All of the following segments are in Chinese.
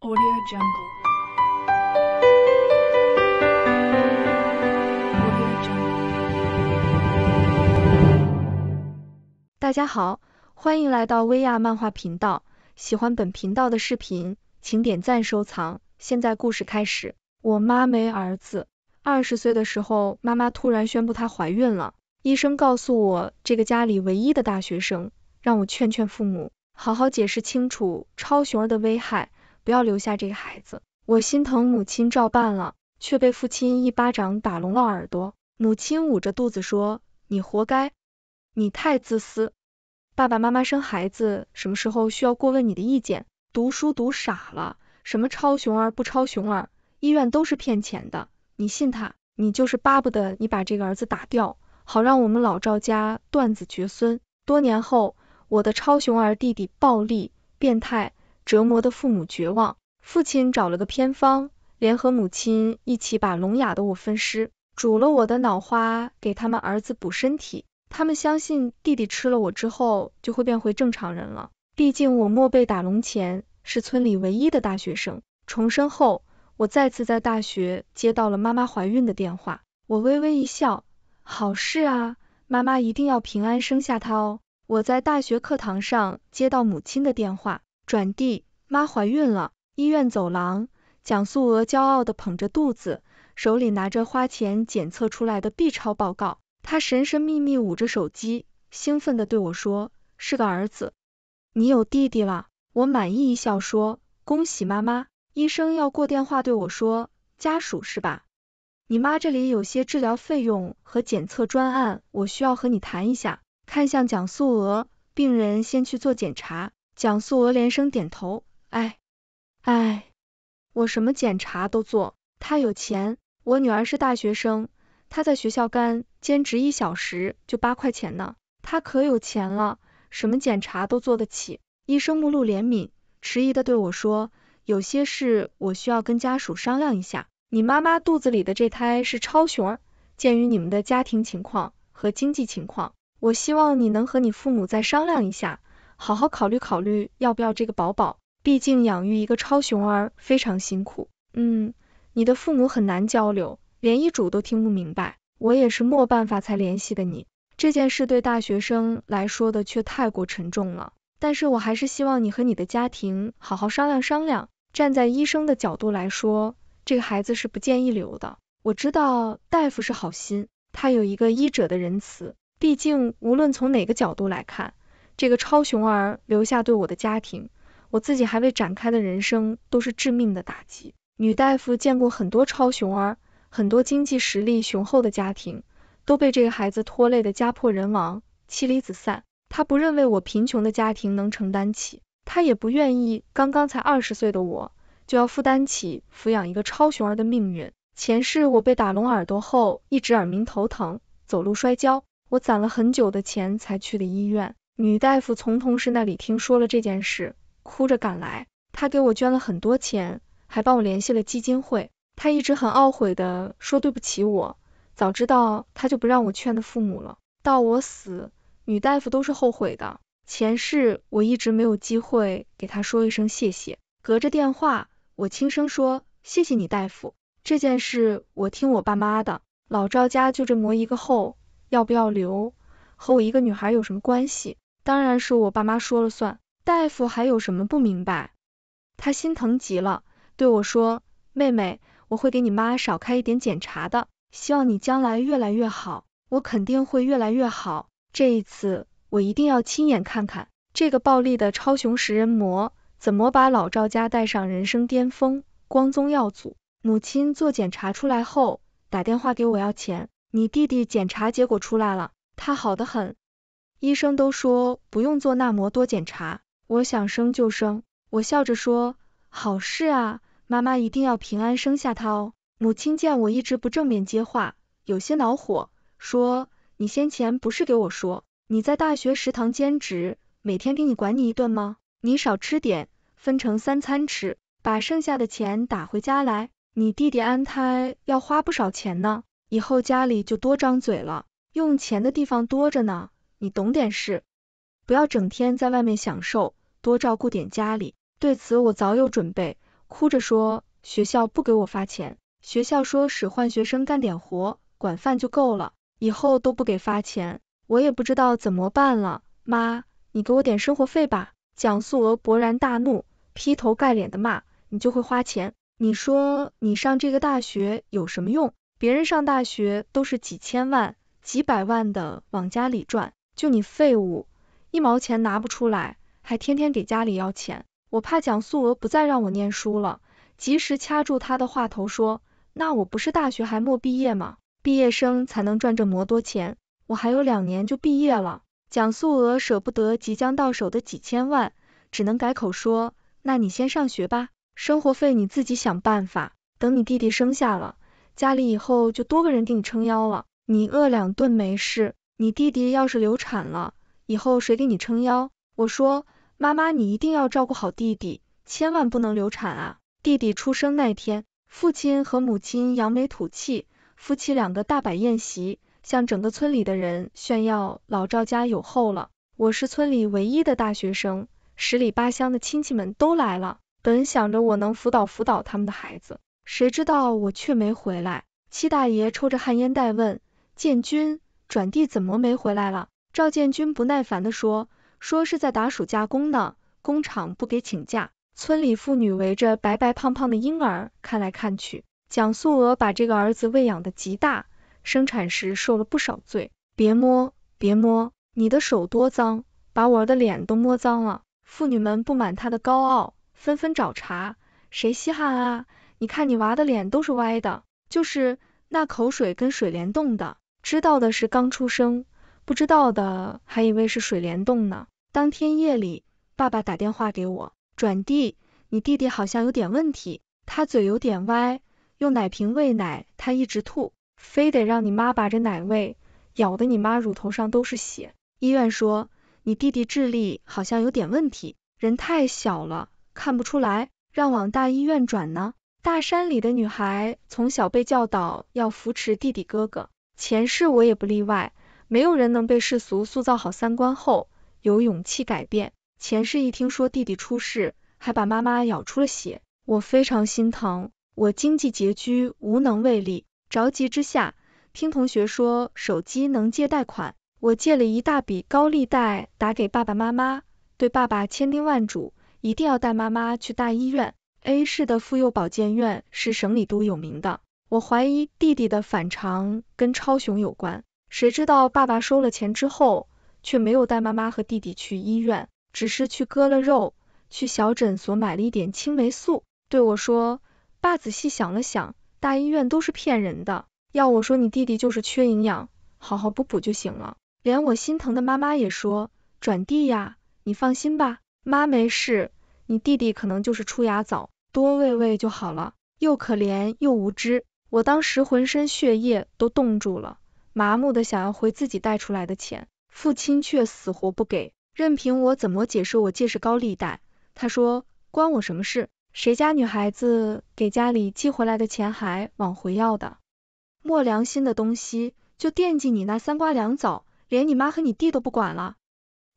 AudioJungle。AudioJungle。大家好，欢迎来到薇娅漫画频道。喜欢本频道的视频，请点赞收藏。现在故事开始。我妈没儿子。二十岁的时候，妈妈突然宣布她怀孕了。医生告诉我，这个家里唯一的大学生，让我劝劝父母，好好解释清楚超雄儿的危害。不要留下这个孩子，我心疼母亲照办了，却被父亲一巴掌打聋了耳朵。母亲捂着肚子说：“你活该，你太自私。爸爸妈妈生孩子什么时候需要过问你的意见？读书读傻了，什么超雄儿不超雄儿，医院都是骗钱的，你信他？你就是巴不得你把这个儿子打掉，好让我们老赵家断子绝孙。”多年后，我的超雄儿弟弟暴力、变态。折磨的父母绝望，父亲找了个偏方，联合母亲一起把聋哑的我分尸，煮了我的脑花给他们儿子补身体。他们相信弟弟吃了我之后就会变回正常人了，毕竟我莫被打聋前是村里唯一的大学生。重生后，我再次在大学接到了妈妈怀孕的电话，我微微一笑，好事啊，妈妈一定要平安生下他哦。我在大学课堂上接到母亲的电话。转地，妈怀孕了。医院走廊，蒋素娥骄傲的捧着肚子，手里拿着花钱检测出来的 B 超报告，她神神秘秘捂着手机，兴奋的对我说：“是个儿子，你有弟弟了。”我满意一笑说：“恭喜妈妈。”医生要过电话对我说：“家属是吧？你妈这里有些治疗费用和检测专案，我需要和你谈一下。”看向蒋素娥，病人先去做检查。蒋素娥连声点头，哎，哎，我什么检查都做，他有钱，我女儿是大学生，他在学校干兼职一小时就八块钱呢，他可有钱了，什么检查都做得起。医生目露怜悯，迟疑的对我说：“有些事我需要跟家属商量一下，你妈妈肚子里的这胎是超雄儿，鉴于你们的家庭情况和经济情况，我希望你能和你父母再商量一下。”好好考虑考虑要不要这个宝宝，毕竟养育一个超熊儿非常辛苦。嗯，你的父母很难交流，连医嘱都听不明白，我也是没办法才联系的你。这件事对大学生来说的却太过沉重了，但是我还是希望你和你的家庭好好商量商量。站在医生的角度来说，这个孩子是不建议留的。我知道大夫是好心，他有一个医者的仁慈，毕竟无论从哪个角度来看。这个超雄儿留下对我的家庭，我自己还未展开的人生都是致命的打击。女大夫见过很多超雄儿，很多经济实力雄厚的家庭都被这个孩子拖累的家破人亡，妻离子散。她不认为我贫穷的家庭能承担起，她也不愿意刚刚才二十岁的我就要负担起抚养一个超雄儿的命运。前世我被打聋耳朵后，一直耳鸣头疼，走路摔跤，我攒了很久的钱才去的医院。女大夫从同事那里听说了这件事，哭着赶来。她给我捐了很多钱，还帮我联系了基金会。她一直很懊悔的说对不起我，早知道她就不让我劝她父母了。到我死，女大夫都是后悔的。前世我一直没有机会给她说一声谢谢。隔着电话，我轻声说谢谢你大夫。这件事我听我爸妈的。老赵家就这么一个后，要不要留，和我一个女孩有什么关系？当然是我爸妈说了算，大夫还有什么不明白？他心疼极了，对我说，妹妹，我会给你妈少开一点检查的，希望你将来越来越好，我肯定会越来越好。这一次，我一定要亲眼看看这个暴力的超雄食人魔怎么把老赵家带上人生巅峰，光宗耀祖。母亲做检查出来后，打电话给我要钱，你弟弟检查结果出来了，他好得很。医生都说不用做那么多检查，我想生就生。我笑着说，好事啊，妈妈一定要平安生下他哦。母亲见我一直不正面接话，有些恼火，说，你先前不是给我说，你在大学食堂兼职，每天给你管你一顿吗？你少吃点，分成三餐吃，把剩下的钱打回家来。你弟弟安胎要花不少钱呢，以后家里就多张嘴了，用钱的地方多着呢。你懂点事，不要整天在外面享受，多照顾点家里。对此我早有准备，哭着说学校不给我发钱，学校说使唤学生干点活，管饭就够了，以后都不给发钱，我也不知道怎么办了。妈，你给我点生活费吧。蒋素娥勃然大怒，劈头盖脸的骂，你就会花钱，你说你上这个大学有什么用？别人上大学都是几千万、几百万的往家里赚。就你废物，一毛钱拿不出来，还天天给家里要钱。我怕蒋素娥不再让我念书了，及时掐住她的话头说，那我不是大学还没毕业吗？毕业生才能赚这么多钱，我还有两年就毕业了。蒋素娥舍不得即将到手的几千万，只能改口说，那你先上学吧，生活费你自己想办法。等你弟弟生下了，家里以后就多个人给你撑腰了，你饿两顿没事。你弟弟要是流产了，以后谁给你撑腰？我说，妈妈，你一定要照顾好弟弟，千万不能流产啊！弟弟出生那天，父亲和母亲扬眉吐气，夫妻两个大摆宴席，向整个村里的人炫耀老赵家有后了。我是村里唯一的大学生，十里八乡的亲戚们都来了，本想着我能辅导辅导他们的孩子，谁知道我却没回来。七大爷抽着旱烟袋问建军。转地怎么没回来了？赵建军不耐烦地说，说是在打暑假工呢，工厂不给请假。村里妇女围着白白胖胖的婴儿看来看去，蒋素娥把这个儿子喂养的极大，生产时受了不少罪。别摸，别摸，你的手多脏，把我的脸都摸脏了。妇女们不满他的高傲，纷纷找茬，谁稀罕啊？你看你娃的脸都是歪的，就是那口水跟水帘洞的。知道的是刚出生，不知道的还以为是水帘洞呢。当天夜里，爸爸打电话给我，转递你弟弟好像有点问题，他嘴有点歪，用奶瓶喂奶他一直吐，非得让你妈把这奶喂，咬得你妈乳头上都是血。医院说你弟弟智力好像有点问题，人太小了看不出来，让往大医院转呢。大山里的女孩从小被教导要扶持弟弟哥哥。前世我也不例外，没有人能被世俗塑造好三观后有勇气改变。前世一听说弟弟出事，还把妈妈咬出了血，我非常心疼。我经济拮据，无能为力，着急之下，听同学说手机能借贷款，我借了一大笔高利贷打给爸爸妈妈，对爸爸千叮万嘱，一定要带妈妈去大医院。A 市的妇幼保健院是省里都有名的。我怀疑弟弟的反常跟超雄有关，谁知道爸爸收了钱之后，却没有带妈妈和弟弟去医院，只是去割了肉，去小诊所买了一点青霉素。对我说，爸仔细想了想，大医院都是骗人的，要我说你弟弟就是缺营养，好好补补就行了。连我心疼的妈妈也说，转地呀，你放心吧，妈没事，你弟弟可能就是出牙早，多喂喂就好了。又可怜又无知。我当时浑身血液都冻住了，麻木的想要回自己带出来的钱，父亲却死活不给，任凭我怎么解释，我借是高利贷，他说关我什么事？谁家女孩子给家里寄回来的钱还往回要的？没良心的东西，就惦记你那三瓜两枣，连你妈和你弟都不管了。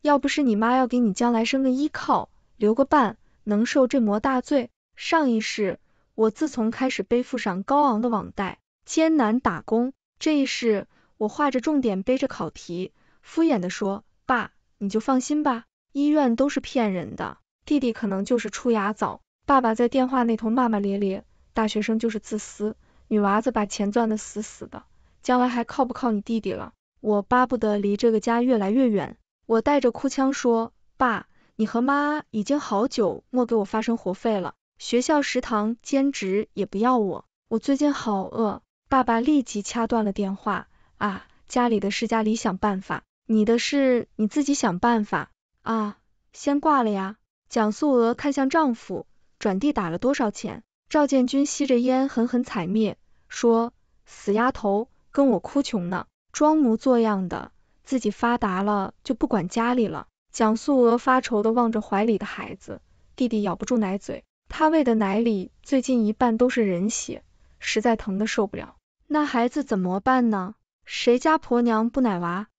要不是你妈要给你将来生个依靠，留个伴，能受这魔大罪？上一世。我自从开始背负上高昂的网贷，艰难打工，这一世，我画着重点，背着考题，敷衍的说，爸，你就放心吧，医院都是骗人的，弟弟可能就是出牙早。爸爸在电话那头骂骂咧咧，大学生就是自私，女娃子把钱攥得死死的，将来还靠不靠你弟弟了？我巴不得离这个家越来越远，我带着哭腔说，爸，你和妈已经好久没给我发生活费了。学校食堂兼职也不要我，我最近好饿。爸爸立即掐断了电话啊，家里的事家里想办法，你的事你自己想办法啊，先挂了呀。蒋素娥看向丈夫，转地打了多少钱？赵建军吸着烟狠狠踩灭，说，死丫头，跟我哭穷呢，装模作样的，自己发达了就不管家里了。蒋素娥发愁的望着怀里的孩子，弟弟咬不住奶嘴。他喂的奶里最近一半都是人血，实在疼的受不了。那孩子怎么办呢？谁家婆娘不奶娃？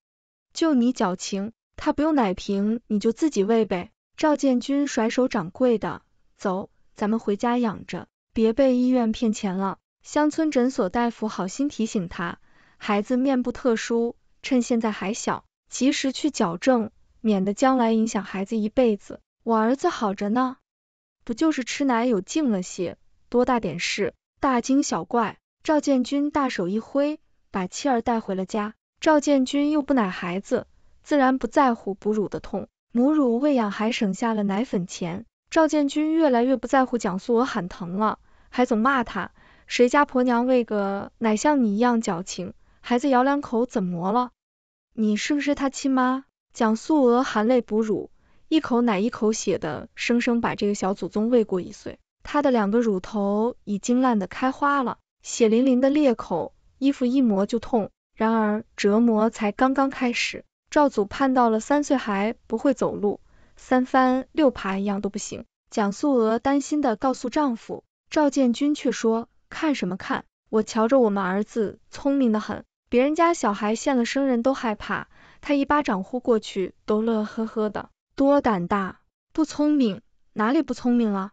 就你矫情，他不用奶瓶你就自己喂呗。赵建军甩手掌柜的，走，咱们回家养着，别被医院骗钱了。乡村诊所大夫好心提醒他，孩子面部特殊，趁现在还小，及时去矫正，免得将来影响孩子一辈子。我儿子好着呢。不就是吃奶有劲了些，多大点事，大惊小怪。赵建军大手一挥，把妻儿带回了家。赵建军又不奶孩子，自然不在乎哺乳的痛，母乳喂养还省下了奶粉钱。赵建军越来越不在乎蒋素娥喊疼了，还总骂她，谁家婆娘喂个奶像你一样矫情，孩子咬两口怎么了？你是不是他亲妈？蒋素娥含泪哺乳。一口奶一口血的，生生把这个小祖宗喂过一岁，他的两个乳头已经烂的开花了，血淋淋的裂口，衣服一磨就痛。然而折磨才刚刚开始，赵祖盼到了三岁还不会走路，三翻六爬一样都不行。蒋素娥担心的告诉丈夫，赵建军却说，看什么看，我瞧着我们儿子聪明的很，别人家小孩见了生人都害怕，他一巴掌呼过去都乐呵呵的。多胆大，不聪明，哪里不聪明了？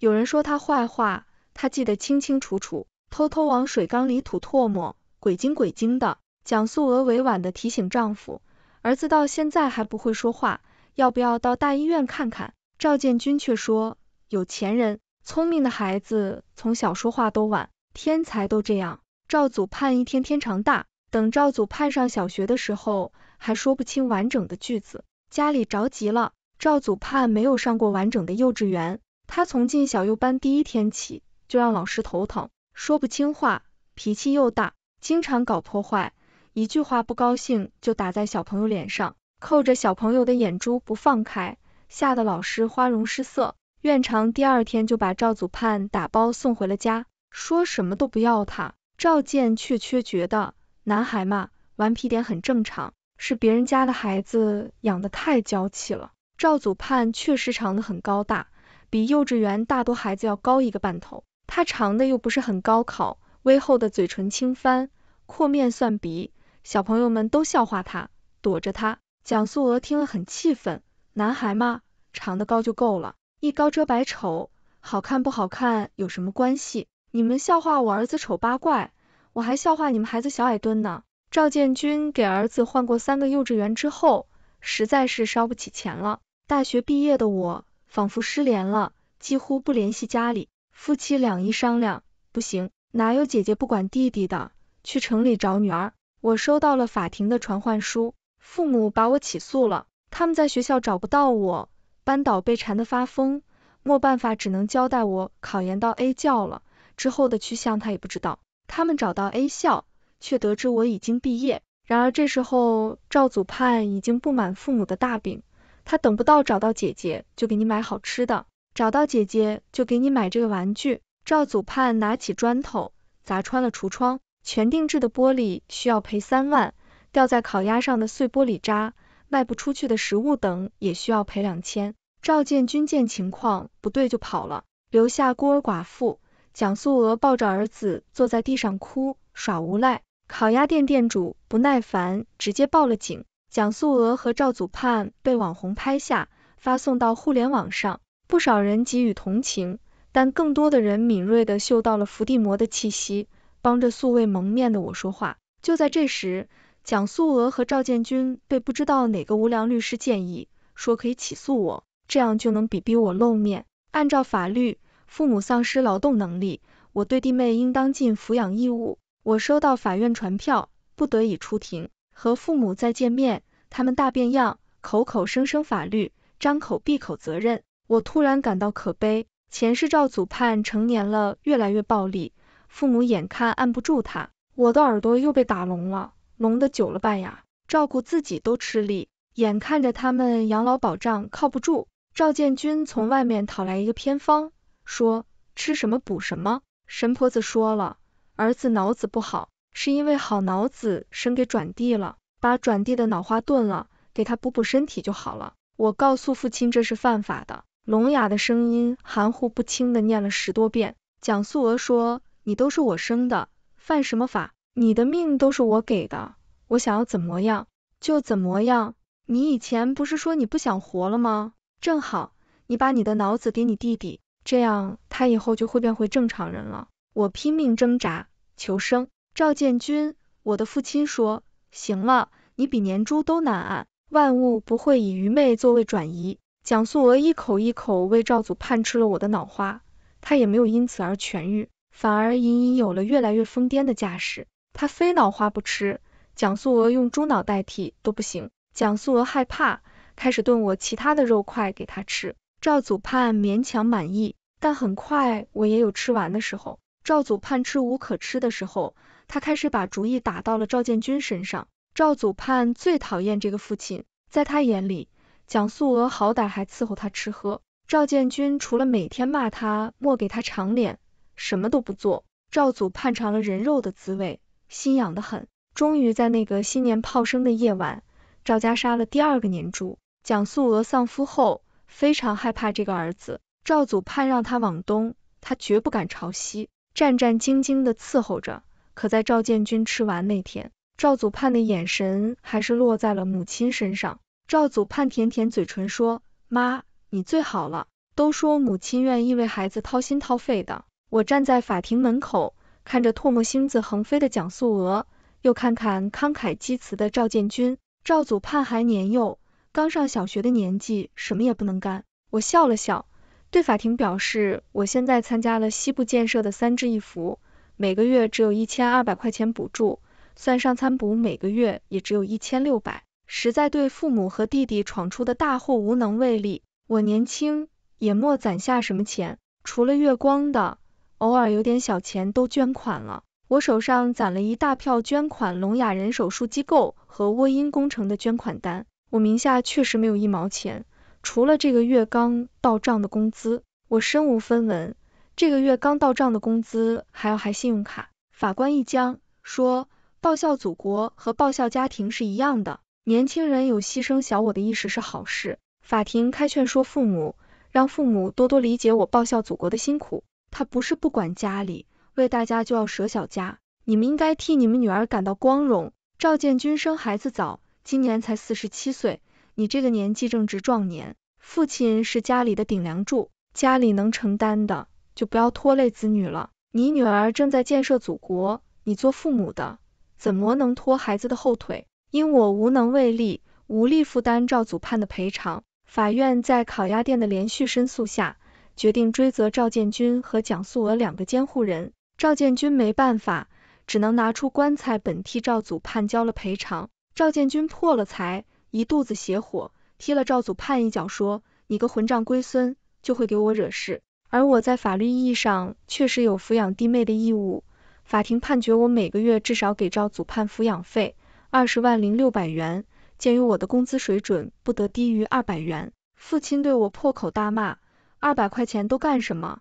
有人说他坏话，他记得清清楚楚，偷偷往水缸里吐唾沫，鬼精鬼精的。蒋素娥委婉的提醒丈夫，儿子到现在还不会说话，要不要到大医院看看？赵建军却说，有钱人，聪明的孩子从小说话都晚，天才都这样。赵祖盼一天天长大，等赵祖盼上小学的时候，还说不清完整的句子。家里着急了，赵祖盼没有上过完整的幼稚园，他从进小幼班第一天起就让老师头疼，说不清话，脾气又大，经常搞破坏，一句话不高兴就打在小朋友脸上，扣着小朋友的眼珠不放开，吓得老师花容失色。院长第二天就把赵祖盼打包送回了家，说什么都不要他。赵健却却觉得，男孩嘛，顽皮点很正常。是别人家的孩子养的太娇气了。赵祖盼确实长得很高大，比幼稚园大多孩子要高一个半头。他长得又不是很高，考微厚的嘴唇，轻翻，阔面蒜鼻，小朋友们都笑话他，躲着他。蒋素娥听了很气愤，男孩嘛，长得高就够了，一高遮百丑，好看不好看有什么关系？你们笑话我儿子丑八怪，我还笑话你们孩子小矮墩呢。赵建军给儿子换过三个幼稚园之后，实在是烧不起钱了。大学毕业的我，仿佛失联了，几乎不联系家里。夫妻俩一商量，不行，哪有姐姐不管弟弟的？去城里找女儿。我收到了法庭的传唤书，父母把我起诉了。他们在学校找不到我，班导被缠得发疯，没办法，只能交代我考研到 A 校了。之后的去向他也不知道。他们找到 A 校。却得知我已经毕业，然而这时候赵祖盼已经布满父母的大饼，他等不到找到姐姐就给你买好吃的，找到姐姐就给你买这个玩具。赵祖盼拿起砖头砸穿了橱窗，全定制的玻璃需要赔三万，掉在烤鸭上的碎玻璃渣，卖不出去的食物等也需要赔两千。赵建军见情况不对就跑了，留下孤儿寡妇蒋素娥抱着儿子坐在地上哭，耍无赖。烤鸭店店主不耐烦，直接报了警。蒋素娥和赵祖盼被网红拍下，发送到互联网上，不少人给予同情，但更多的人敏锐地嗅到了伏地魔的气息，帮着素未蒙面的我说话。就在这时，蒋素娥和赵建军被不知道哪个无良律师建议，说可以起诉我，这样就能比逼我露面。按照法律，父母丧失劳动能力，我对弟妹应当尽抚养义务。我收到法院传票，不得已出庭。和父母再见面，他们大变样，口口声声法律，张口闭口责任。我突然感到可悲。前世赵祖盼成年了，越来越暴力，父母眼看按不住他，我的耳朵又被打聋了，聋的久了半呀，照顾自己都吃力。眼看着他们养老保障靠不住，赵建军从外面讨来一个偏方，说吃什么补什么。神婆子说了。儿子脑子不好，是因为好脑子生给转地了，把转地的脑花炖了，给他补补身体就好了。我告诉父亲这是犯法的，聋哑的声音含糊不清的念了十多遍。蒋素娥说，你都是我生的，犯什么法？你的命都是我给的，我想要怎么样就怎么样。你以前不是说你不想活了吗？正好，你把你的脑子给你弟弟，这样他以后就会变回正常人了。我拼命挣扎。求生，赵建军，我的父亲说，行了，你比年猪都难按。万物不会以愚昧作为转移。蒋素娥一口一口为赵祖盼吃了我的脑花，他也没有因此而痊愈，反而隐隐有了越来越疯癫的架势。他非脑花不吃，蒋素娥用猪脑代替都不行。蒋素娥害怕，开始炖我其他的肉块给他吃，赵祖盼勉强满意，但很快我也有吃完的时候。赵祖盼吃无可吃的时候，他开始把主意打到了赵建军身上。赵祖盼最讨厌这个父亲，在他眼里，蒋素娥好歹还伺候他吃喝，赵建军除了每天骂他莫给他长脸，什么都不做。赵祖盼尝了人肉的滋味，心痒得很。终于在那个新年炮声的夜晚，赵家杀了第二个年猪。蒋素娥丧夫后，非常害怕这个儿子。赵祖盼让他往东，他绝不敢朝西。战战兢兢的伺候着，可在赵建军吃完那天，赵祖盼的眼神还是落在了母亲身上。赵祖盼舔舔嘴唇说：“妈，你最好了。都说母亲愿意为孩子掏心掏肺的。”我站在法庭门口，看着唾沫星子横飞的蒋素娥，又看看慷慨激词的赵建军。赵祖盼还年幼，刚上小学的年纪，什么也不能干。我笑了笑。对法庭表示，我现在参加了西部建设的三支一扶，每个月只有一千二百块钱补助，算上餐补，每个月也只有一千六百，实在对父母和弟弟闯出的大祸无能为力。我年轻，也没攒下什么钱，除了月光的，偶尔有点小钱都捐款了。我手上攒了一大票捐款，聋哑人手术机构和沃音工程的捐款单，我名下确实没有一毛钱。除了这个月刚到账的工资，我身无分文。这个月刚到账的工资还要还信用卡。法官一僵，说：报效祖国和报效家庭是一样的，年轻人有牺牲小我的意识是好事。法庭开劝说父母，让父母多多理解我报效祖国的辛苦，他不是不管家里，为大家就要舍小家，你们应该替你们女儿感到光荣。赵建军生孩子早，今年才四十七岁。你这个年纪正值壮年，父亲是家里的顶梁柱，家里能承担的就不要拖累子女了。你女儿正在建设祖国，你做父母的怎么能拖孩子的后腿？因我无能为力，无力负担赵祖盼的赔偿，法院在烤鸭店的连续申诉下，决定追责赵建军和蒋素娥两个监护人。赵建军没办法，只能拿出棺材本替赵祖盼交了赔偿。赵建军破了财。一肚子邪火，踢了赵祖盼一脚，说：“你个混账龟孙，就会给我惹事。”而我在法律意义上确实有抚养弟妹的义务，法庭判决我每个月至少给赵祖盼抚养费二十万零六百元，鉴于我的工资水准不得低于二百元。父亲对我破口大骂，二百块钱都干什么？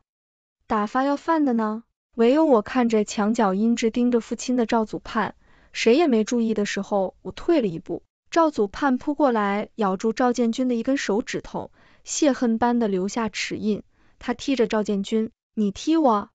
打发要饭的呢？唯有我看着墙角阴鸷盯着父亲的赵祖盼，谁也没注意的时候，我退了一步。赵祖盼扑过来，咬住赵建军的一根手指头，泄恨般的留下齿印。他踢着赵建军：“你踢我，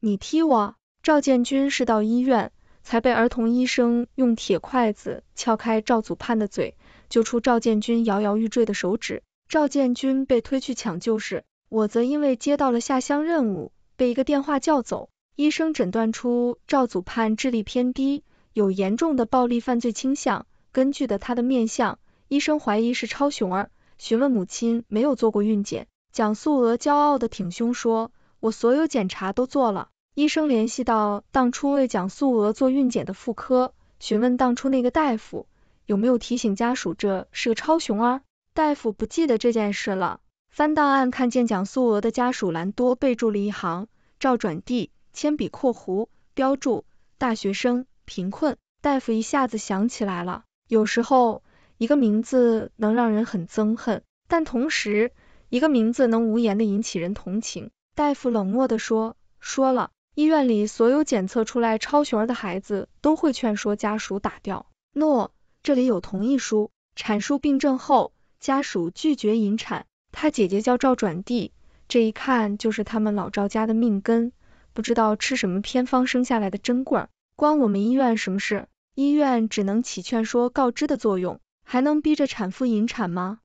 你踢我！”赵建军是到医院，才被儿童医生用铁筷子撬开赵祖盼的嘴，揪出赵建军摇摇欲坠的手指。赵建军被推去抢救室，我则因为接到了下乡任务，被一个电话叫走。医生诊断出赵祖盼智力偏低，有严重的暴力犯罪倾向。根据的他的面相，医生怀疑是超雄儿，询问母亲没有做过孕检。蒋素娥骄傲的挺胸说，我所有检查都做了。医生联系到当初为蒋素娥做孕检的妇科，询问当初那个大夫有没有提醒家属这是个超雄儿。大夫不记得这件事了。翻档案看见蒋素娥的家属栏多备注了一行，照转递，铅笔括弧标注大学生贫困。大夫一下子想起来了。有时候，一个名字能让人很憎恨，但同时，一个名字能无言的引起人同情。大夫冷漠的说，说了，医院里所有检测出来超雄儿的孩子，都会劝说家属打掉。诺，这里有同意书。阐述病症后，家属拒绝引产。他姐姐叫赵转娣，这一看就是他们老赵家的命根，不知道吃什么偏方生下来的珍贵，关我们医院什么事？医院只能起劝说、告知的作用，还能逼着产妇引产吗？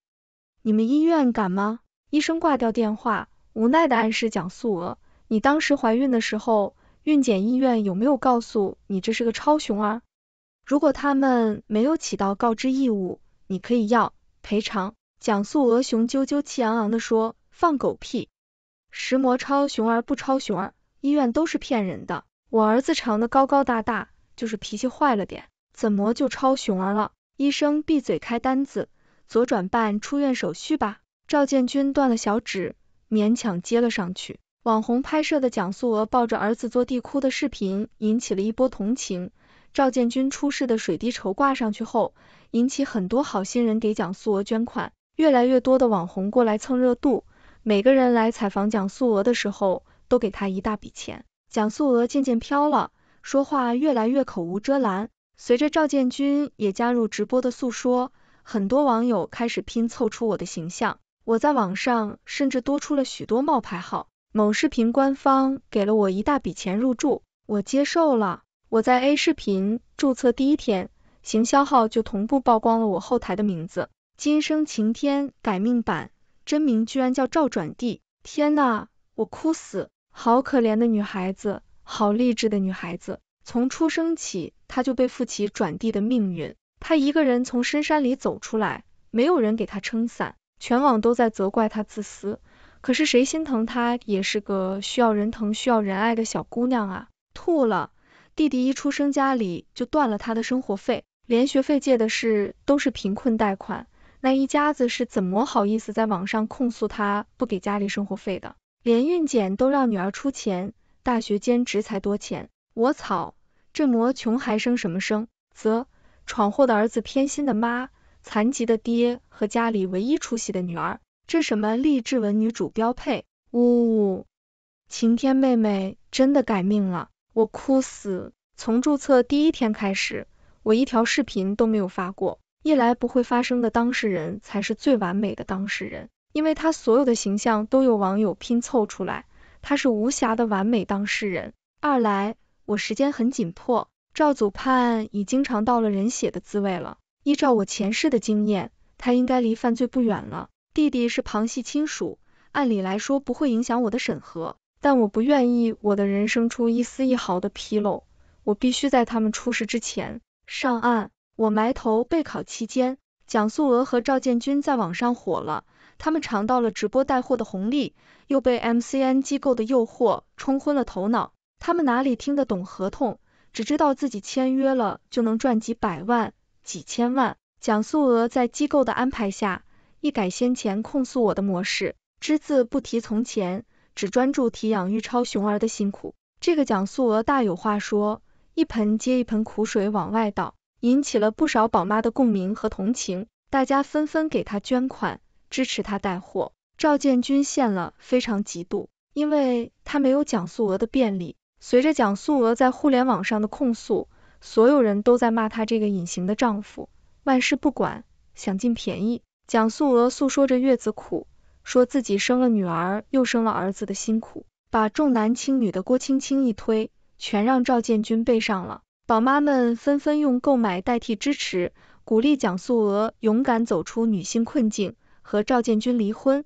你们医院敢吗？医生挂掉电话，无奈的暗示蒋素娥，你当时怀孕的时候，孕检医院有没有告诉你这是个超雄儿？如果他们没有起到告知义务，你可以要赔偿。蒋素娥雄赳赳、气昂昂的说，放狗屁，石磨超雄儿不超雄儿，医院都是骗人的，我儿子长得高高大大。就是脾气坏了点，怎么就超熊了？医生闭嘴，开单子，左转办出院手续吧。赵建军断了小指，勉强接了上去。网红拍摄的蒋素娥抱着儿子坐地哭的视频引起了一波同情。赵建军出事的水滴筹挂上去后，引起很多好心人给蒋素娥捐款。越来越多的网红过来蹭热度，每个人来采访蒋素娥的时候，都给她一大笔钱。蒋素娥渐渐飘了。说话越来越口无遮拦，随着赵建军也加入直播的诉说，很多网友开始拼凑出我的形象。我在网上甚至多出了许多冒牌号，某视频官方给了我一大笔钱入驻，我接受了。我在 A 视频注册第一天，行销号就同步曝光了我后台的名字，今生晴天改命版，真名居然叫赵转地。天呐，我哭死，好可怜的女孩子。好励志的女孩子，从出生起她就被父亲转递的命运。她一个人从深山里走出来，没有人给她撑伞，全网都在责怪她自私。可是谁心疼她也是个需要人疼、需要人爱的小姑娘啊！吐了，弟弟一出生家里就断了他的生活费，连学费借的事都是贫困贷款。那一家子是怎么好意思在网上控诉她不给家里生活费的？连孕检都让女儿出钱。大学兼职才多钱？我草，这魔穷还生什么生？啧，闯祸的儿子，偏心的妈，残疾的爹和家里唯一出息的女儿，这什么励志文女主标配？呜呜，晴天妹妹真的改命了，我哭死！从注册第一天开始，我一条视频都没有发过，一来不会发声的当事人才是最完美的当事人，因为他所有的形象都有网友拼凑出来。他是无瑕的完美当事人。二来，我时间很紧迫，赵祖盼已经尝到了人血的滋味了。依照我前世的经验，他应该离犯罪不远了。弟弟是旁系亲属，按理来说不会影响我的审核，但我不愿意我的人生出一丝一毫的纰漏，我必须在他们出事之前上岸。我埋头备考期间，蒋素娥和赵建军在网上火了。他们尝到了直播带货的红利，又被 MCN 机构的诱惑冲昏了头脑。他们哪里听得懂合同，只知道自己签约了就能赚几百万、几千万。蒋素娥在机构的安排下，一改先前控诉我的模式，只字不提从前，只专注提养育超熊儿的辛苦。这个蒋素娥大有话说，一盆接一盆苦水往外倒，引起了不少宝妈的共鸣和同情，大家纷纷给她捐款。支持他带货，赵建军献了非常嫉妒，因为他没有蒋素娥的便利。随着蒋素娥在互联网上的控诉，所有人都在骂她这个隐形的丈夫，万事不管，想尽便宜。蒋素娥诉说着月子苦，说自己生了女儿又生了儿子的辛苦，把重男轻女的郭青青一推，全让赵建军背上了。宝妈们纷纷用购买代替支持，鼓励蒋素娥勇敢走出女性困境。和赵建军离婚，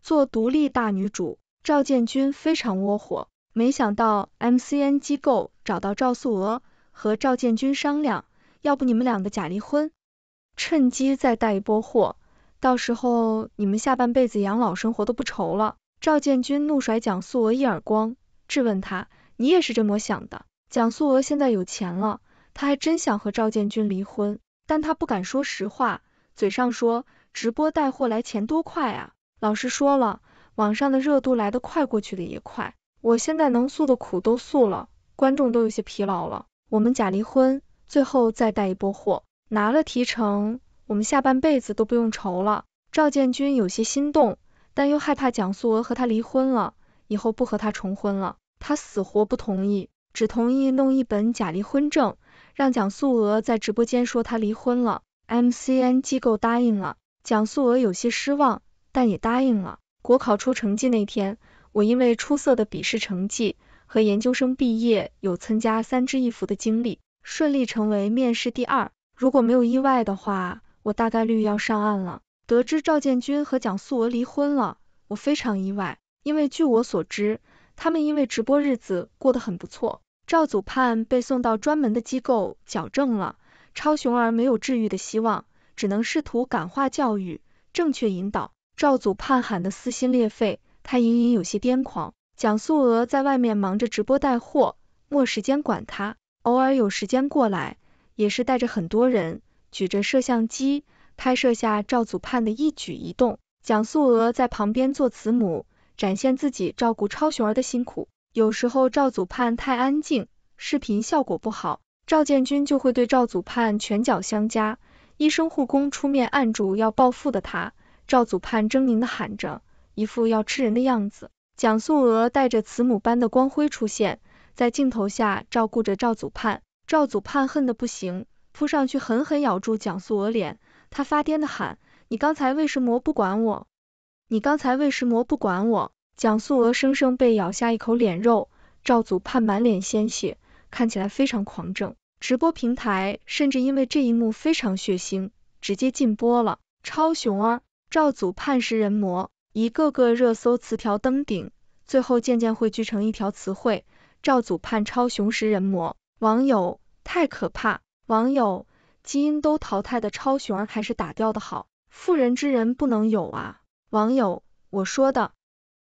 做独立大女主。赵建军非常窝火，没想到 M C N 机构找到赵素娥和赵建军商量，要不你们两个假离婚，趁机再带一波货，到时候你们下半辈子养老生活都不愁了。赵建军怒甩蒋素娥一耳光，质问他，你也是这么想的？蒋素娥现在有钱了，她还真想和赵建军离婚，但她不敢说实话，嘴上说。直播带货来钱多快啊！老师说了，网上的热度来得快，过去的也快。我现在能诉的苦都诉了，观众都有些疲劳了。我们假离婚，最后再带一波货，拿了提成，我们下半辈子都不用愁了。赵建军有些心动，但又害怕蒋素娥和他离婚了，以后不和他重婚了，他死活不同意，只同意弄一本假离婚证，让蒋素娥在直播间说他离婚了。MCN 机构答应了。蒋素娥有些失望，但也答应了。国考出成绩那天，我因为出色的笔试成绩和研究生毕业有参加三支一扶的经历，顺利成为面试第二。如果没有意外的话，我大概率要上岸了。得知赵建军和蒋素娥离婚了，我非常意外，因为据我所知，他们因为直播日子过得很不错。赵祖盼被送到专门的机构矫正了，超雄儿没有治愈的希望。只能试图感化教育，正确引导。赵祖盼喊得撕心裂肺，他隐隐有些癫狂。蒋素娥在外面忙着直播带货，没时间管他，偶尔有时间过来，也是带着很多人，举着摄像机拍摄下赵祖盼的一举一动。蒋素娥在旁边做慈母，展现自己照顾超雄儿的辛苦。有时候赵祖盼太安静，视频效果不好，赵建军就会对赵祖盼拳脚相加。医生、护工出面按住要暴富的他，赵祖盼狰狞的喊着，一副要吃人的样子。蒋素娥带着慈母般的光辉出现在镜头下，照顾着赵祖盼。赵祖盼恨得不行，扑上去狠狠咬住蒋素娥脸，他发癫的喊：你刚才为什么不管我？你刚才为什么不管我？蒋素娥生生被咬下一口脸肉，赵祖盼满脸鲜血，看起来非常狂症。直播平台甚至因为这一幕非常血腥，直接禁播了。超雄儿赵祖盼食人魔，一个个热搜词条登顶，最后渐渐汇聚成一条词汇：赵祖盼超雄食人魔。网友太可怕！网友基因都淘汰的超雄儿还是打掉的好，妇人之仁不能有啊！网友我说的，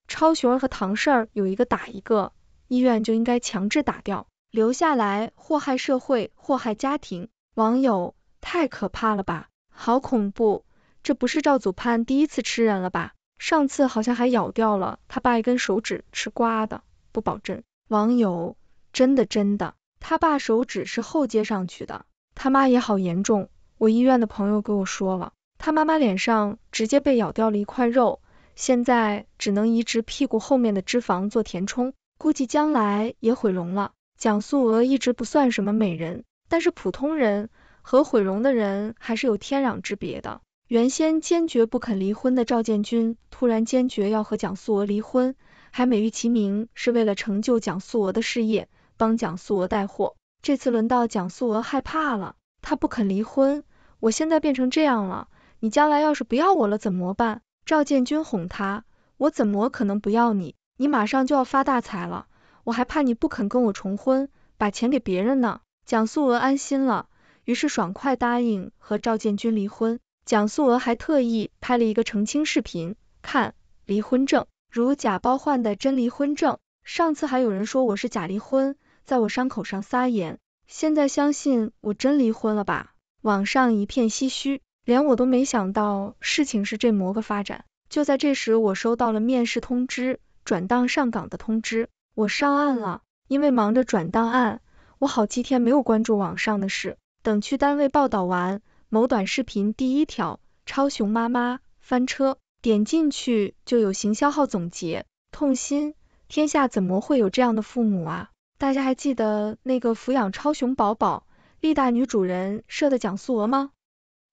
超雄儿和唐氏儿有一个打一个，医院就应该强制打掉。留下来祸害社会，祸害家庭，网友太可怕了吧，好恐怖，这不是赵祖盼第一次吃人了吧？上次好像还咬掉了他爸一根手指，吃瓜的不保真。网友真的真的，他爸手指是后接上去的，他妈也好严重，我医院的朋友跟我说了，他妈妈脸上直接被咬掉了一块肉，现在只能移植屁股后面的脂肪做填充，估计将来也毁容了。蒋素娥一直不算什么美人，但是普通人和毁容的人还是有天壤之别的。原先坚决不肯离婚的赵建军，突然坚决要和蒋素娥离婚，还美玉其名是为了成就蒋素娥的事业，帮蒋素娥带货。这次轮到蒋素娥害怕了，她不肯离婚，我现在变成这样了，你将来要是不要我了怎么办？赵建军哄她，我怎么可能不要你？你马上就要发大财了。我还怕你不肯跟我重婚，把钱给别人呢。蒋素娥安心了，于是爽快答应和赵建军离婚。蒋素娥还特意拍了一个澄清视频，看离婚证，如假包换的真离婚证。上次还有人说我是假离婚，在我伤口上撒盐，现在相信我真离婚了吧？网上一片唏嘘，连我都没想到事情是这么个发展。就在这时，我收到了面试通知，转档上岗的通知。我上岸了，因为忙着转档案，我好几天没有关注网上的事。等去单位报道完，某短视频第一条，超雄妈妈翻车，点进去就有行销号总结，痛心，天下怎么会有这样的父母啊？大家还记得那个抚养超雄宝宝力大女主人设的蒋素娥吗？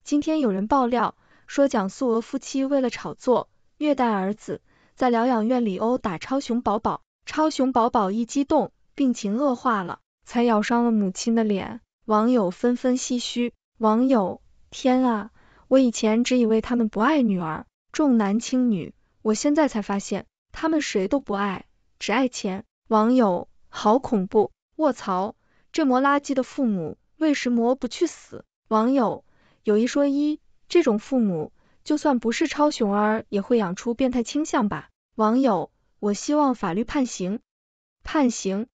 今天有人爆料说蒋素娥夫妻为了炒作，虐待儿子，在疗养院里殴打超雄宝宝。超雄宝宝一激动，病情恶化了，才咬伤了母亲的脸。网友纷纷唏嘘。网友，天啊！我以前只以为他们不爱女儿，重男轻女，我现在才发现，他们谁都不爱，只爱钱。网友，好恐怖！卧槽，这么垃圾的父母，为什么不去死？网友，有一说一，这种父母，就算不是超雄儿，也会养出变态倾向吧？网友。我希望法律判刑，判刑。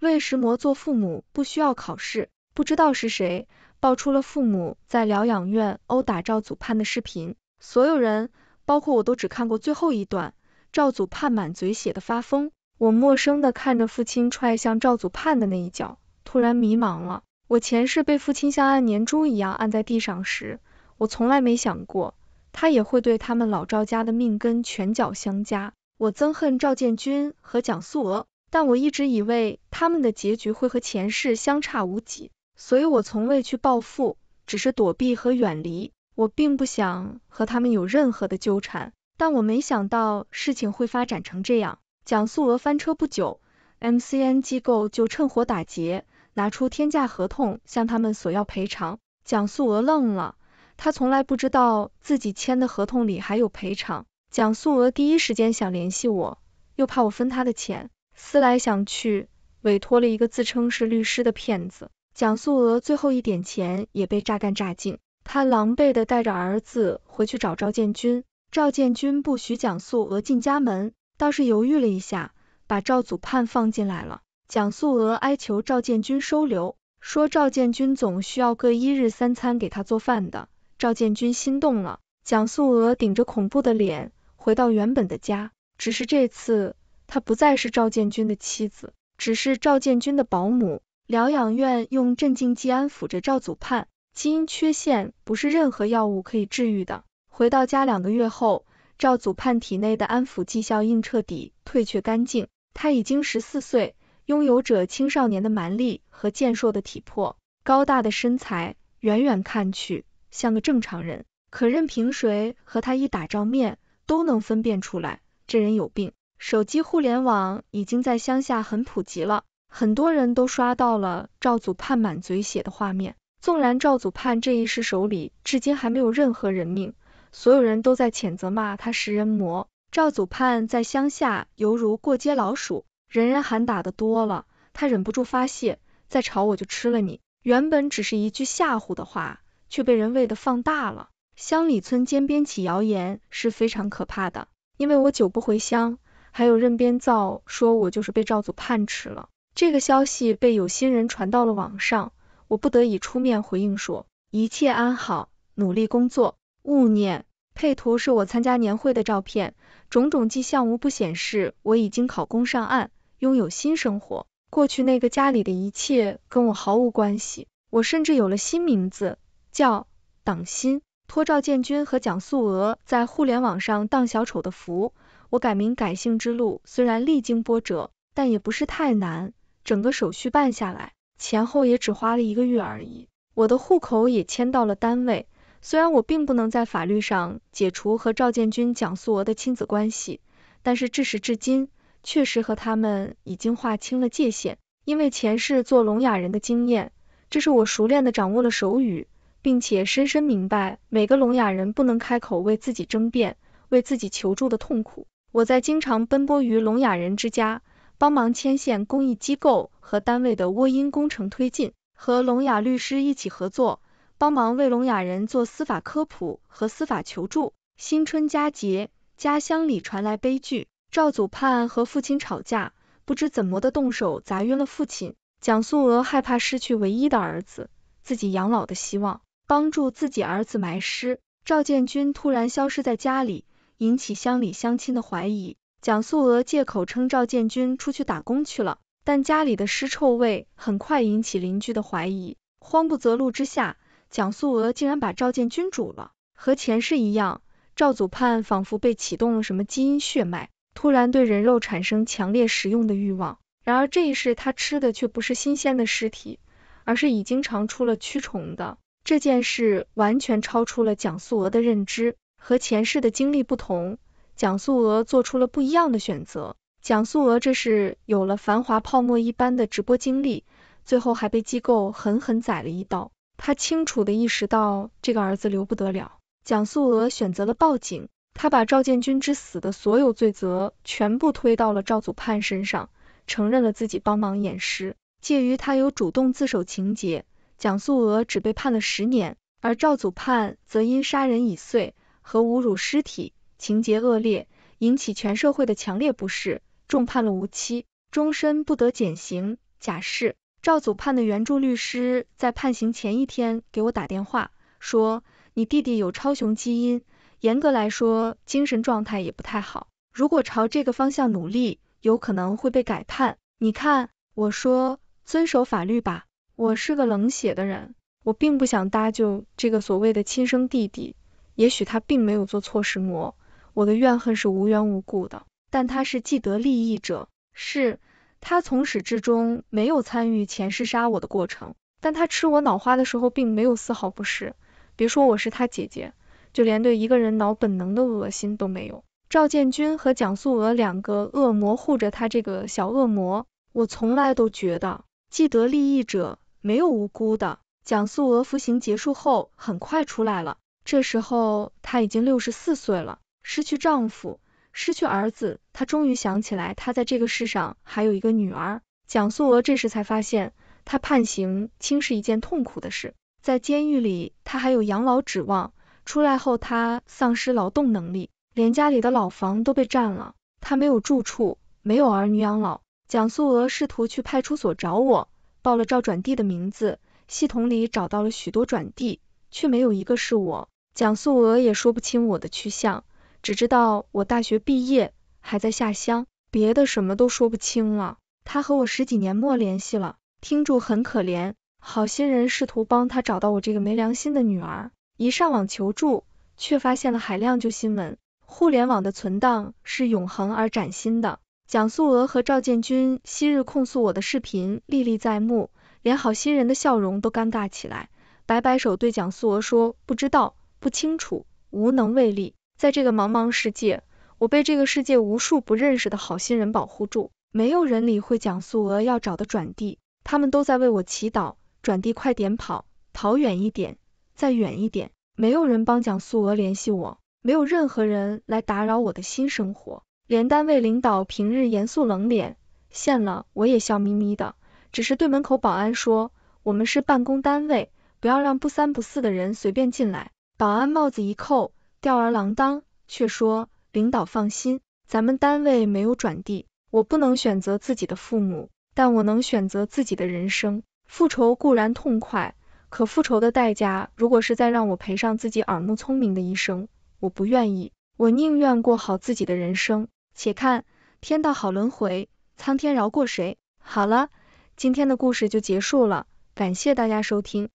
魏石魔做父母不需要考试，不知道是谁爆出了父母在疗养院殴打赵祖盼的视频，所有人，包括我都只看过最后一段，赵祖盼满嘴血的发疯。我陌生的看着父亲踹向赵祖盼的那一脚，突然迷茫了。我前世被父亲像按年猪一样按在地上时，我从来没想过，他也会对他们老赵家的命根拳脚相加。我憎恨赵建军和蒋素娥，但我一直以为他们的结局会和前世相差无几，所以我从未去报复，只是躲避和远离。我并不想和他们有任何的纠缠，但我没想到事情会发展成这样。蒋素娥翻车不久，MCN 机构就趁火打劫，拿出天价合同向他们索要赔偿。蒋素娥愣了，她从来不知道自己签的合同里还有赔偿。蒋素娥第一时间想联系我，又怕我分她的钱，思来想去，委托了一个自称是律师的骗子。蒋素娥最后一点钱也被榨干榨尽，她狼狈的带着儿子回去找赵建军，赵建军不许蒋素娥进家门，倒是犹豫了一下，把赵祖盼放进来了。蒋素娥哀求赵建军收留，说赵建军总需要个一日三餐给他做饭的。赵建军心动了，蒋素娥顶着恐怖的脸。回到原本的家，只是这次他不再是赵建军的妻子，只是赵建军的保姆。疗养院用镇静剂安抚着赵祖盼，基因缺陷不是任何药物可以治愈的。回到家两个月后，赵祖盼体内的安抚剂效应彻底退却干净，他已经十四岁，拥有着青少年的蛮力和健硕的体魄，高大的身材，远远看去像个正常人。可任凭谁和他一打照面，都能分辨出来，这人有病。手机互联网已经在乡下很普及了，很多人都刷到了赵祖盼满嘴血的画面。纵然赵祖盼这一世手里至今还没有任何人命，所有人都在谴责骂他食人魔。赵祖盼在乡下犹如过街老鼠，人人喊打的多了，他忍不住发泄，再吵我就吃了你。原本只是一句吓唬的话，却被人喂的放大了。乡里村间编起谣言是非常可怕的，因为我久不回乡，还有任编造说我就是被赵祖判吃了。这个消息被有心人传到了网上，我不得已出面回应说一切安好，努力工作，勿念。配图是我参加年会的照片，种种迹象无不显示我已经考公上岸，拥有新生活。过去那个家里的一切跟我毫无关系，我甚至有了新名字，叫党新。托赵建军和蒋素娥在互联网上当小丑的福，我改名改姓之路虽然历经波折，但也不是太难，整个手续办下来，前后也只花了一个月而已。我的户口也迁到了单位，虽然我并不能在法律上解除和赵建军、蒋素娥的亲子关系，但是至始至今，确实和他们已经划清了界限。因为前世做聋哑人的经验，这是我熟练的掌握了手语。并且深深明白每个聋哑人不能开口为自己争辩、为自己求助的痛苦。我在经常奔波于聋哑人之家，帮忙牵线公益机构和单位的窝音工程推进，和聋哑律师一起合作，帮忙为聋哑人做司法科普和司法求助。新春佳节，家乡里传来悲剧，赵祖盼和父亲吵架，不知怎么的动手砸晕了父亲。蒋素娥害怕失去唯一的儿子，自己养老的希望。帮助自己儿子埋尸，赵建军突然消失在家里，引起乡里乡亲的怀疑。蒋素娥借口称赵建军出去打工去了，但家里的尸臭味很快引起邻居的怀疑。慌不择路之下，蒋素娥竟然把赵建军煮了。和前世一样，赵祖盼仿佛被启动了什么基因血脉，突然对人肉产生强烈食用的欲望。然而这一世他吃的却不是新鲜的尸体，而是已经尝出了蛆虫的。这件事完全超出了蒋素娥的认知，和前世的经历不同，蒋素娥做出了不一样的选择。蒋素娥这是有了繁华泡沫一般的直播经历，最后还被机构狠狠宰了一刀。她清楚的意识到这个儿子留不得了，蒋素娥选择了报警，她把赵建军之死的所有罪责全部推到了赵祖盼身上，承认了自己帮忙掩尸，介于他有主动自首情节。蒋素娥只被判了十年，而赵祖判则因杀人已遂和侮辱尸体，情节恶劣，引起全社会的强烈不适，重判了无期，终身不得减刑、假释。赵祖判的援助律师在判刑前一天给我打电话，说你弟弟有超雄基因，严格来说精神状态也不太好，如果朝这个方向努力，有可能会被改判。你看，我说遵守法律吧。我是个冷血的人，我并不想搭救这个所谓的亲生弟弟，也许他并没有做错事魔，我的怨恨是无缘无故的，但他是既得利益者，是他从始至终没有参与前世杀我的过程，但他吃我脑花的时候并没有丝毫不适，别说我是他姐姐，就连对一个人脑本能的恶心都没有。赵建军和蒋素娥两个恶魔护着他这个小恶魔，我从来都觉得既得利益者。没有无辜的。蒋素娥服刑结束后，很快出来了。这时候她已经六十四岁了，失去丈夫，失去儿子，她终于想起来，她在这个世上还有一个女儿。蒋素娥这时才发现，她判刑轻是一件痛苦的事。在监狱里，她还有养老指望，出来后她丧失劳动能力，连家里的老房都被占了，她没有住处，没有儿女养老。蒋素娥试图去派出所找我。报了赵转地的名字，系统里找到了许多转地，却没有一个是我。蒋素娥也说不清我的去向，只知道我大学毕业还在下乡，别的什么都说不清了。她和我十几年没联系了，听众很可怜。好心人试图帮她找到我这个没良心的女儿，一上网求助，却发现了海量旧新闻。互联网的存档是永恒而崭新的。蒋素娥和赵建军昔日控诉我的视频历历在目，连好心人的笑容都尴尬起来，摆摆手对蒋素娥说：“不知道，不清楚，无能为力。”在这个茫茫世界，我被这个世界无数不认识的好心人保护住，没有人理会蒋素娥要找的转地，他们都在为我祈祷，转地快点跑，跑远一点，再远一点。没有人帮蒋素娥联系我，没有任何人来打扰我的新生活。连单位领导平日严肃冷脸，见了我也笑眯眯的，只是对门口保安说，我们是办公单位，不要让不三不四的人随便进来。保安帽子一扣，吊儿郎当，却说领导放心，咱们单位没有转递，我不能选择自己的父母，但我能选择自己的人生。复仇固然痛快，可复仇的代价，如果是在让我赔上自己耳目聪明的一生，我不愿意，我宁愿过好自己的人生。且看天道好轮回，苍天饶过谁？好了，今天的故事就结束了，感谢大家收听。